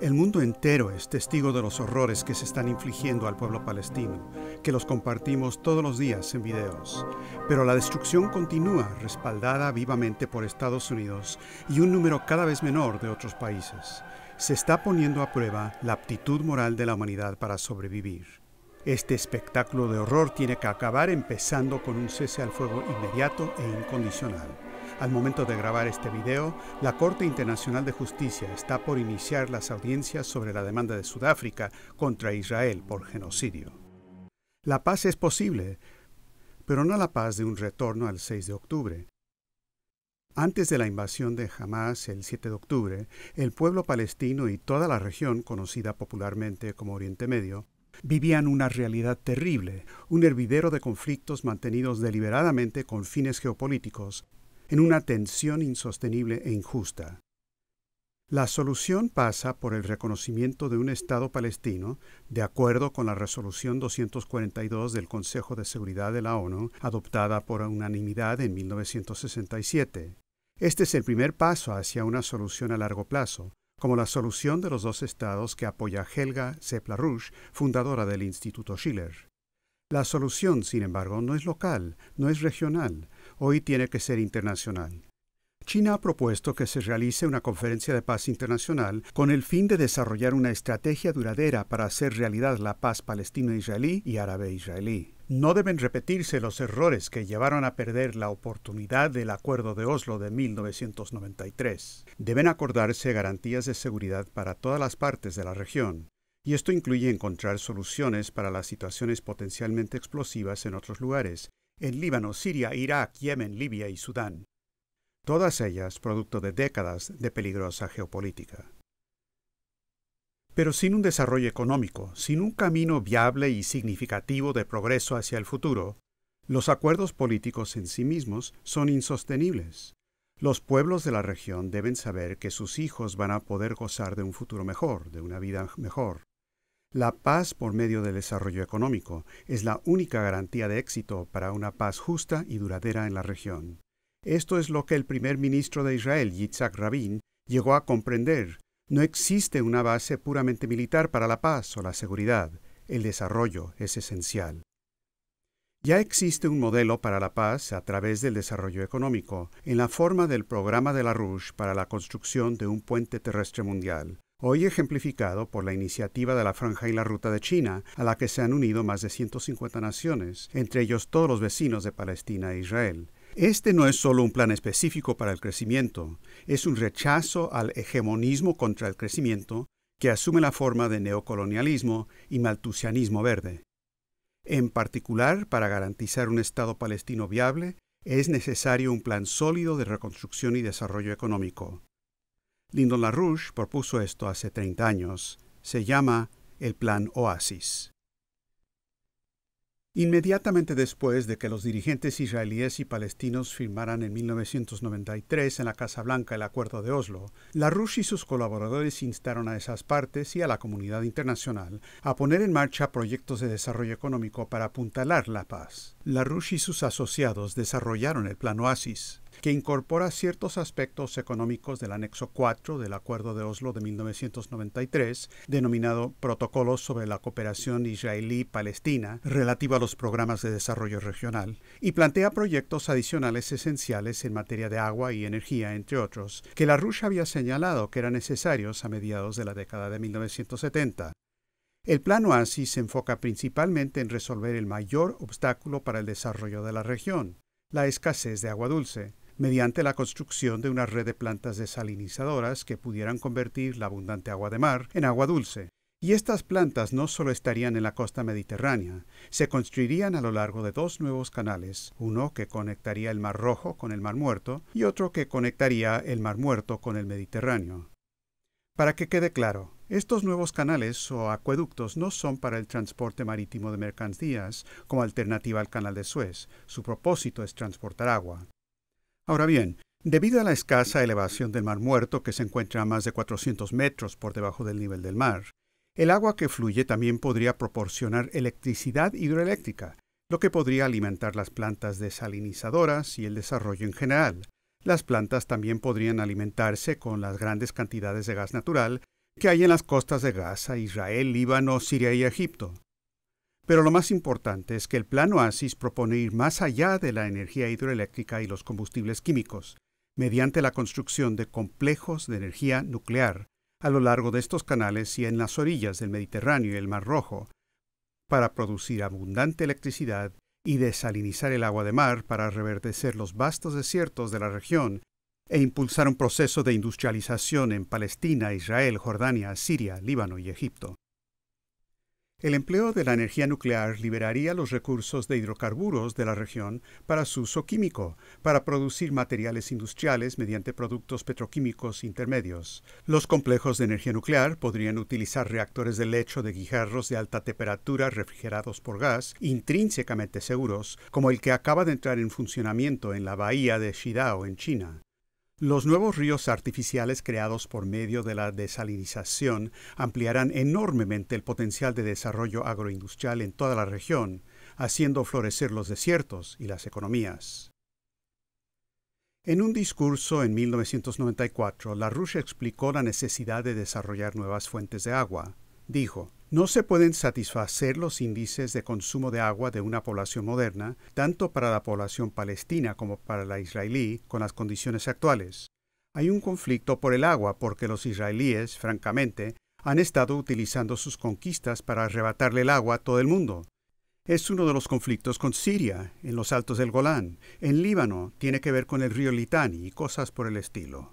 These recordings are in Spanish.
El mundo entero es testigo de los horrores que se están infligiendo al pueblo palestino, que los compartimos todos los días en videos. Pero la destrucción continúa, respaldada vivamente por Estados Unidos y un número cada vez menor de otros países. Se está poniendo a prueba la aptitud moral de la humanidad para sobrevivir. Este espectáculo de horror tiene que acabar empezando con un cese al fuego inmediato e incondicional. Al momento de grabar este video, la Corte Internacional de Justicia está por iniciar las audiencias sobre la demanda de Sudáfrica contra Israel por genocidio. La paz es posible, pero no la paz de un retorno al 6 de octubre. Antes de la invasión de Hamas el 7 de octubre, el pueblo palestino y toda la región, conocida popularmente como Oriente Medio, vivían una realidad terrible, un hervidero de conflictos mantenidos deliberadamente con fines geopolíticos en una tensión insostenible e injusta. La solución pasa por el reconocimiento de un Estado palestino, de acuerdo con la resolución 242 del Consejo de Seguridad de la ONU, adoptada por unanimidad en 1967. Este es el primer paso hacia una solución a largo plazo, como la solución de los dos estados que apoya Helga rouge fundadora del Instituto Schiller. La solución, sin embargo, no es local, no es regional, hoy tiene que ser internacional. China ha propuesto que se realice una conferencia de paz internacional con el fin de desarrollar una estrategia duradera para hacer realidad la paz palestino-israelí y árabe-israelí. No deben repetirse los errores que llevaron a perder la oportunidad del Acuerdo de Oslo de 1993. Deben acordarse garantías de seguridad para todas las partes de la región, y esto incluye encontrar soluciones para las situaciones potencialmente explosivas en otros lugares, en Líbano, Siria, Irak, Yemen, Libia y Sudán, todas ellas producto de décadas de peligrosa geopolítica. Pero sin un desarrollo económico, sin un camino viable y significativo de progreso hacia el futuro, los acuerdos políticos en sí mismos son insostenibles. Los pueblos de la región deben saber que sus hijos van a poder gozar de un futuro mejor, de una vida mejor. La paz por medio del desarrollo económico es la única garantía de éxito para una paz justa y duradera en la región. Esto es lo que el primer ministro de Israel, Yitzhak Rabin, llegó a comprender. No existe una base puramente militar para la paz o la seguridad. El desarrollo es esencial. Ya existe un modelo para la paz a través del desarrollo económico, en la forma del programa de la Rouge para la construcción de un puente terrestre mundial, hoy ejemplificado por la iniciativa de la Franja y la Ruta de China, a la que se han unido más de 150 naciones, entre ellos todos los vecinos de Palestina e Israel. Este no es solo un plan específico para el crecimiento, es un rechazo al hegemonismo contra el crecimiento que asume la forma de neocolonialismo y maltusianismo verde. En particular, para garantizar un Estado palestino viable, es necesario un plan sólido de reconstrucción y desarrollo económico. Lyndon LaRouche propuso esto hace 30 años. Se llama el Plan Oasis. Inmediatamente después de que los dirigentes israelíes y palestinos firmaran en 1993 en la Casa Blanca el Acuerdo de Oslo, LaRouche y sus colaboradores instaron a esas partes y a la comunidad internacional a poner en marcha proyectos de desarrollo económico para apuntalar la paz. LaRouche y sus asociados desarrollaron el Plan Oasis, que incorpora ciertos aspectos económicos del anexo 4 del Acuerdo de Oslo de 1993, denominado Protocolo sobre la Cooperación Israelí-Palestina relativo a los programas de desarrollo regional, y plantea proyectos adicionales esenciales en materia de agua y energía, entre otros, que la Rusia había señalado que eran necesarios a mediados de la década de 1970. El plan OASI se enfoca principalmente en resolver el mayor obstáculo para el desarrollo de la región, la escasez de agua dulce, mediante la construcción de una red de plantas desalinizadoras que pudieran convertir la abundante agua de mar en agua dulce. Y estas plantas no solo estarían en la costa mediterránea, se construirían a lo largo de dos nuevos canales, uno que conectaría el Mar Rojo con el Mar Muerto y otro que conectaría el Mar Muerto con el Mediterráneo. Para que quede claro, estos nuevos canales o acueductos no son para el transporte marítimo de mercancías como alternativa al canal de Suez. Su propósito es transportar agua. Ahora bien, debido a la escasa elevación del Mar Muerto, que se encuentra a más de 400 metros por debajo del nivel del mar, el agua que fluye también podría proporcionar electricidad hidroeléctrica, lo que podría alimentar las plantas desalinizadoras y el desarrollo en general. Las plantas también podrían alimentarse con las grandes cantidades de gas natural que hay en las costas de Gaza, Israel, Líbano, Siria y Egipto. Pero lo más importante es que el Plan Oasis propone ir más allá de la energía hidroeléctrica y los combustibles químicos, mediante la construcción de complejos de energía nuclear a lo largo de estos canales y en las orillas del Mediterráneo y el Mar Rojo, para producir abundante electricidad y desalinizar el agua de mar para reverdecer los vastos desiertos de la región e impulsar un proceso de industrialización en Palestina, Israel, Jordania, Siria, Líbano y Egipto. El empleo de la energía nuclear liberaría los recursos de hidrocarburos de la región para su uso químico, para producir materiales industriales mediante productos petroquímicos intermedios. Los complejos de energía nuclear podrían utilizar reactores de lecho de guijarros de alta temperatura refrigerados por gas, intrínsecamente seguros, como el que acaba de entrar en funcionamiento en la bahía de Shidao, en China. Los nuevos ríos artificiales creados por medio de la desalinización ampliarán enormemente el potencial de desarrollo agroindustrial en toda la región, haciendo florecer los desiertos y las economías. En un discurso en 1994, LaRouche explicó la necesidad de desarrollar nuevas fuentes de agua. Dijo, no se pueden satisfacer los índices de consumo de agua de una población moderna, tanto para la población palestina como para la israelí, con las condiciones actuales. Hay un conflicto por el agua porque los israelíes, francamente, han estado utilizando sus conquistas para arrebatarle el agua a todo el mundo. Es uno de los conflictos con Siria, en los altos del Golán, en Líbano, tiene que ver con el río Litani y cosas por el estilo.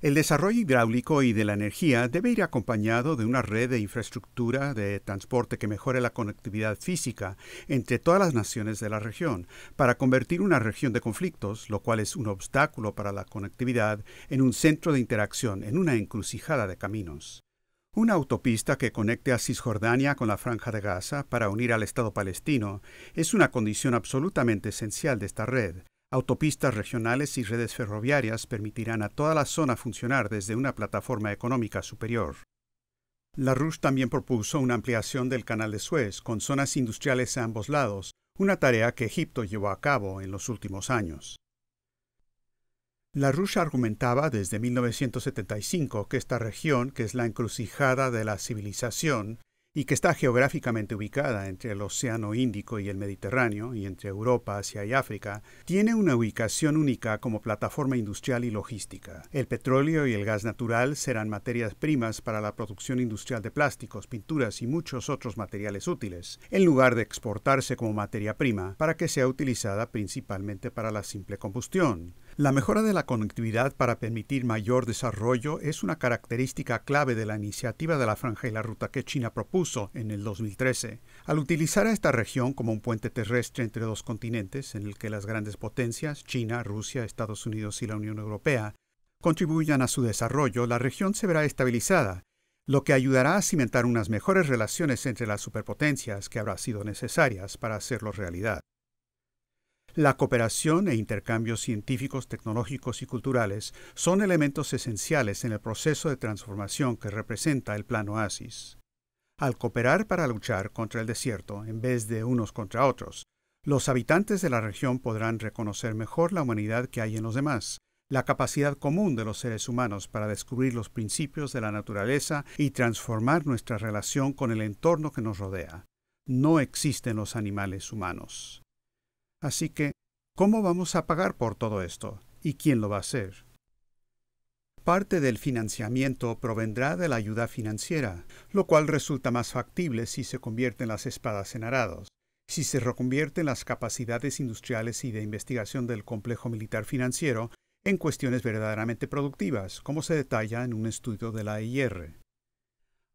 El desarrollo hidráulico y de la energía debe ir acompañado de una red de infraestructura de transporte que mejore la conectividad física entre todas las naciones de la región, para convertir una región de conflictos, lo cual es un obstáculo para la conectividad, en un centro de interacción, en una encrucijada de caminos. Una autopista que conecte a Cisjordania con la Franja de Gaza para unir al Estado palestino es una condición absolutamente esencial de esta red, Autopistas regionales y redes ferroviarias permitirán a toda la zona funcionar desde una plataforma económica superior. La Rush también propuso una ampliación del canal de Suez con zonas industriales a ambos lados, una tarea que Egipto llevó a cabo en los últimos años. La Rush argumentaba desde 1975 que esta región, que es la encrucijada de la civilización, y que está geográficamente ubicada entre el Océano Índico y el Mediterráneo y entre Europa, Asia y África, tiene una ubicación única como plataforma industrial y logística. El petróleo y el gas natural serán materias primas para la producción industrial de plásticos, pinturas y muchos otros materiales útiles, en lugar de exportarse como materia prima para que sea utilizada principalmente para la simple combustión. La mejora de la conectividad para permitir mayor desarrollo es una característica clave de la iniciativa de la Franja y la Ruta que China propuso en el 2013. Al utilizar a esta región como un puente terrestre entre dos continentes, en el que las grandes potencias, China, Rusia, Estados Unidos y la Unión Europea, contribuyan a su desarrollo, la región se verá estabilizada, lo que ayudará a cimentar unas mejores relaciones entre las superpotencias que habrá sido necesarias para hacerlo realidad. La cooperación e intercambios científicos, tecnológicos y culturales son elementos esenciales en el proceso de transformación que representa el Plan Oasis. Al cooperar para luchar contra el desierto en vez de unos contra otros, los habitantes de la región podrán reconocer mejor la humanidad que hay en los demás, la capacidad común de los seres humanos para descubrir los principios de la naturaleza y transformar nuestra relación con el entorno que nos rodea. No existen los animales humanos. Así que, ¿cómo vamos a pagar por todo esto? ¿Y quién lo va a hacer? Parte del financiamiento provendrá de la ayuda financiera, lo cual resulta más factible si se convierten las espadas en arados, si se reconvierten las capacidades industriales y de investigación del complejo militar financiero en cuestiones verdaderamente productivas, como se detalla en un estudio de la IR.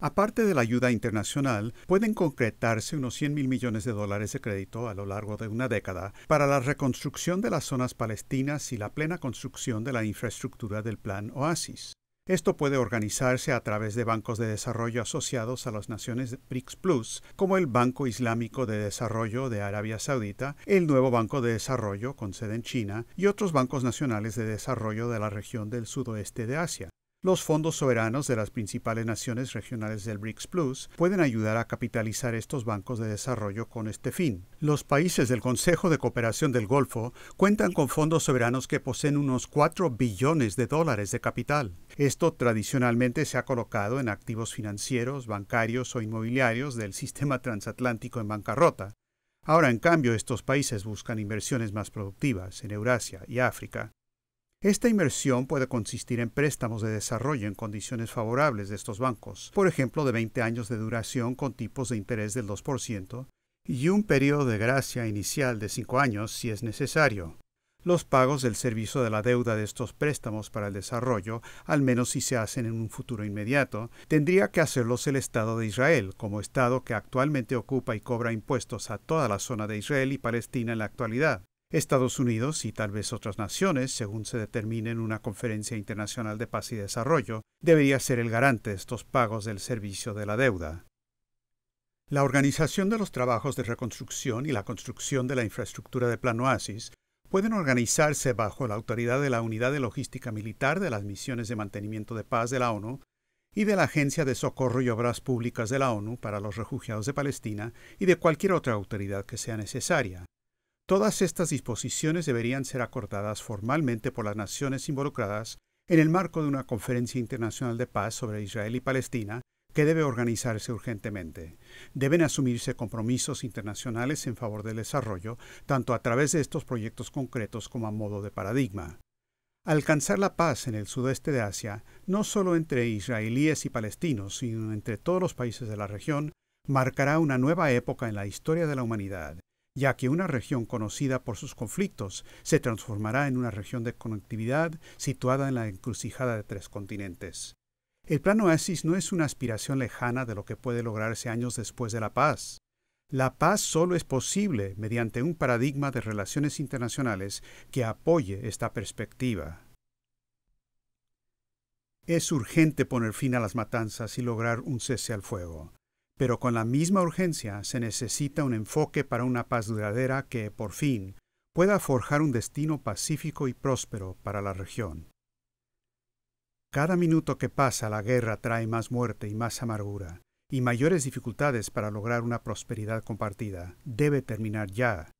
Aparte de la ayuda internacional, pueden concretarse unos 100 mil millones de dólares de crédito a lo largo de una década para la reconstrucción de las zonas palestinas y la plena construcción de la infraestructura del Plan Oasis. Esto puede organizarse a través de bancos de desarrollo asociados a las naciones BRICS Plus, como el Banco Islámico de Desarrollo de Arabia Saudita, el Nuevo Banco de Desarrollo con sede en China y otros bancos nacionales de desarrollo de la región del sudoeste de Asia. Los fondos soberanos de las principales naciones regionales del BRICS Plus pueden ayudar a capitalizar estos bancos de desarrollo con este fin. Los países del Consejo de Cooperación del Golfo cuentan con fondos soberanos que poseen unos 4 billones de dólares de capital. Esto tradicionalmente se ha colocado en activos financieros, bancarios o inmobiliarios del sistema transatlántico en bancarrota. Ahora, en cambio, estos países buscan inversiones más productivas en Eurasia y África. Esta inversión puede consistir en préstamos de desarrollo en condiciones favorables de estos bancos, por ejemplo de 20 años de duración con tipos de interés del 2% y un periodo de gracia inicial de 5 años si es necesario. Los pagos del servicio de la deuda de estos préstamos para el desarrollo, al menos si se hacen en un futuro inmediato, tendría que hacerlos el Estado de Israel, como Estado que actualmente ocupa y cobra impuestos a toda la zona de Israel y Palestina en la actualidad. Estados Unidos y tal vez otras naciones, según se determine en una conferencia internacional de paz y desarrollo, debería ser el garante de estos pagos del servicio de la deuda. La organización de los trabajos de reconstrucción y la construcción de la infraestructura de Plan Oasis pueden organizarse bajo la autoridad de la Unidad de Logística Militar de las Misiones de Mantenimiento de Paz de la ONU y de la Agencia de Socorro y Obras Públicas de la ONU para los Refugiados de Palestina y de cualquier otra autoridad que sea necesaria. Todas estas disposiciones deberían ser acordadas formalmente por las naciones involucradas en el marco de una conferencia internacional de paz sobre Israel y Palestina que debe organizarse urgentemente. Deben asumirse compromisos internacionales en favor del desarrollo, tanto a través de estos proyectos concretos como a modo de paradigma. Alcanzar la paz en el sudeste de Asia, no solo entre israelíes y palestinos, sino entre todos los países de la región, marcará una nueva época en la historia de la humanidad ya que una región conocida por sus conflictos se transformará en una región de conectividad situada en la encrucijada de tres continentes. El Plan Oasis no es una aspiración lejana de lo que puede lograrse años después de la paz. La paz solo es posible mediante un paradigma de relaciones internacionales que apoye esta perspectiva. Es urgente poner fin a las matanzas y lograr un cese al fuego. Pero con la misma urgencia se necesita un enfoque para una paz duradera que, por fin, pueda forjar un destino pacífico y próspero para la región. Cada minuto que pasa la guerra trae más muerte y más amargura, y mayores dificultades para lograr una prosperidad compartida. Debe terminar ya.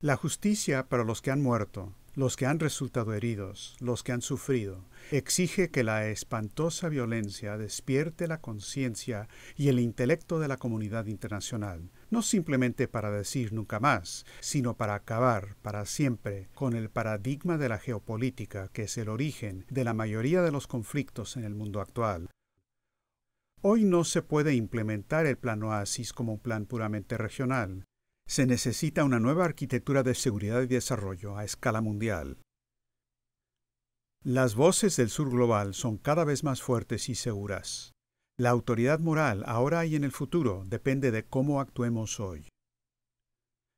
La justicia para los que han muerto, los que han resultado heridos, los que han sufrido. Exige que la espantosa violencia despierte la conciencia y el intelecto de la comunidad internacional, no simplemente para decir nunca más, sino para acabar para siempre con el paradigma de la geopolítica que es el origen de la mayoría de los conflictos en el mundo actual. Hoy no se puede implementar el Plan Oasis como un plan puramente regional se necesita una nueva arquitectura de seguridad y desarrollo a escala mundial. Las voces del sur global son cada vez más fuertes y seguras. La autoridad moral ahora y en el futuro depende de cómo actuemos hoy.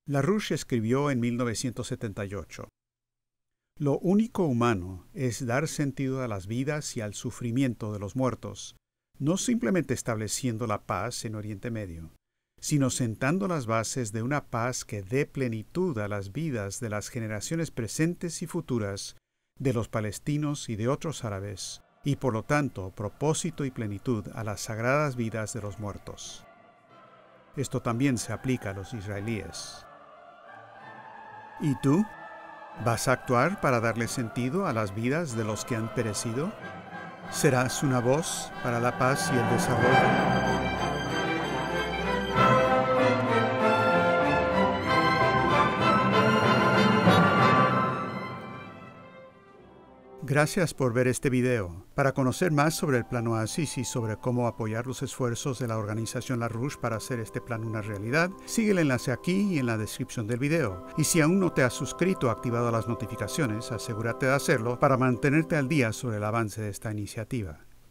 La LaRouche escribió en 1978, Lo único humano es dar sentido a las vidas y al sufrimiento de los muertos, no simplemente estableciendo la paz en Oriente Medio, sino sentando las bases de una paz que dé plenitud a las vidas de las generaciones presentes y futuras de los palestinos y de otros árabes, y por lo tanto propósito y plenitud a las sagradas vidas de los muertos. Esto también se aplica a los israelíes. ¿Y tú? ¿Vas a actuar para darle sentido a las vidas de los que han perecido? ¿Serás una voz para la paz y el desarrollo? Gracias por ver este video. Para conocer más sobre el Plano ASIS y sobre cómo apoyar los esfuerzos de la organización La Rouge para hacer este plan una realidad, sigue el enlace aquí y en la descripción del video. Y si aún no te has suscrito o activado las notificaciones, asegúrate de hacerlo para mantenerte al día sobre el avance de esta iniciativa.